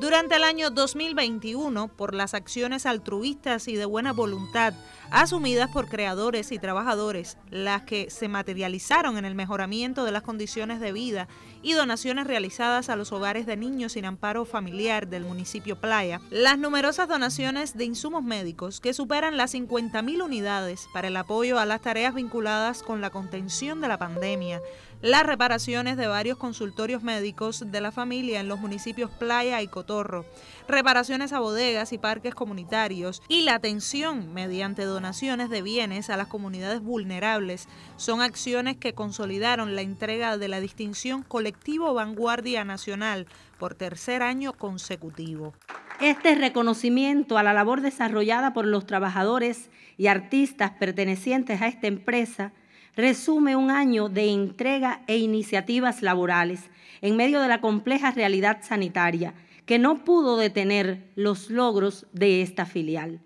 Durante el año 2021, por las acciones altruistas y de buena voluntad asumidas por creadores y trabajadores, las que se materializaron en el mejoramiento de las condiciones de vida y donaciones realizadas a los hogares de niños sin amparo familiar del municipio Playa, las numerosas donaciones de insumos médicos que superan las 50.000 unidades para el apoyo a las tareas vinculadas con la contención de la pandemia, las reparaciones de varios consultorios médicos de la familia en los municipios Playa y Cotorro, reparaciones a bodegas y parques comunitarios y la atención mediante donaciones de bienes a las comunidades vulnerables son acciones que consolidaron la entrega de la distinción Colectivo Vanguardia Nacional por tercer año consecutivo. Este reconocimiento a la labor desarrollada por los trabajadores y artistas pertenecientes a esta empresa resume un año de entrega e iniciativas laborales en medio de la compleja realidad sanitaria que no pudo detener los logros de esta filial.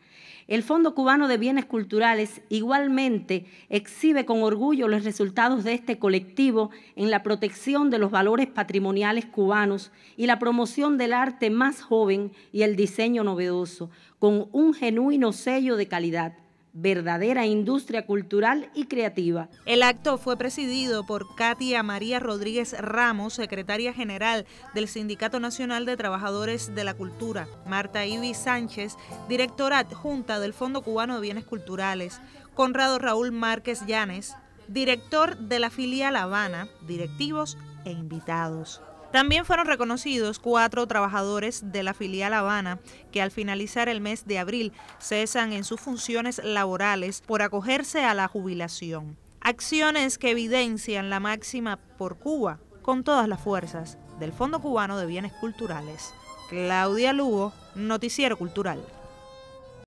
El Fondo Cubano de Bienes Culturales igualmente exhibe con orgullo los resultados de este colectivo en la protección de los valores patrimoniales cubanos y la promoción del arte más joven y el diseño novedoso, con un genuino sello de calidad verdadera industria cultural y creativa. El acto fue presidido por Katia María Rodríguez Ramos, secretaria general del Sindicato Nacional de Trabajadores de la Cultura, Marta Ibi Sánchez, directora adjunta del Fondo Cubano de Bienes Culturales, Conrado Raúl Márquez Llanes, director de la filial Habana, directivos e invitados. También fueron reconocidos cuatro trabajadores de la filial Habana que al finalizar el mes de abril cesan en sus funciones laborales por acogerse a la jubilación. Acciones que evidencian la máxima por Cuba con todas las fuerzas del Fondo Cubano de Bienes Culturales. Claudia Lugo, Noticiero Cultural.